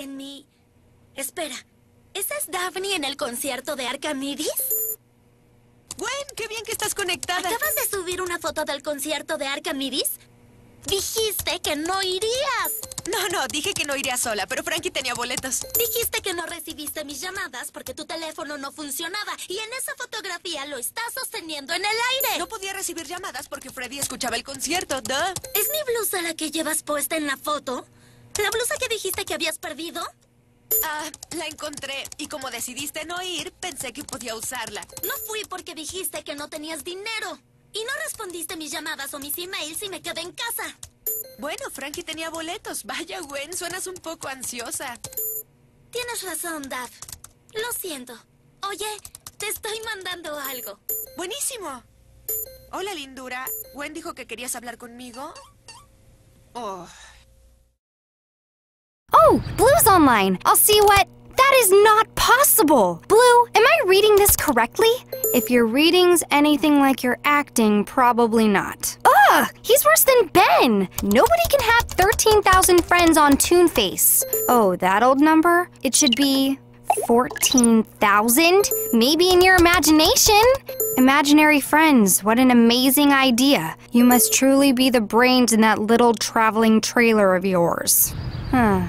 En mi... Espera, ¿esa es Daphne en el concierto de Arcamidis? Gwen, qué bien que estás conectada. ¿Acabas de subir una foto del concierto de Arcamidis? Dijiste que no irías. No, no, dije que no iría sola, pero Frankie tenía boletos. Dijiste que no recibiste mis llamadas porque tu teléfono no funcionaba y en esa fotografía lo estás sosteniendo en el aire. No podía recibir llamadas porque Freddy escuchaba el concierto, ¿da? ¿Es mi blusa la que llevas puesta en la foto? ¿La blusa que dijiste que habías perdido? Ah, la encontré y como decidiste no ir, pensé que podía usarla. No fui porque dijiste que no tenías dinero. Y no respondiste mis llamadas o mis emails y me quedé en casa. Bueno, Frankie tenía boletos. Vaya, Gwen, suenas un poco ansiosa. Tienes razón, Daf. Lo siento. Oye, te estoy mandando algo. Buenísimo. Hola, lindura. Gwen dijo que querías hablar conmigo. Oh. Oh, Blue's online. I'll see what... That is not possible! Blue, am I reading this correctly? If your reading's anything like your acting, probably not. Ugh! He's worse than Ben! Nobody can have 13,000 friends on Toonface. Oh, that old number? It should be... 14,000? Maybe in your imagination? Imaginary friends, what an amazing idea. You must truly be the brains in that little traveling trailer of yours. Huh.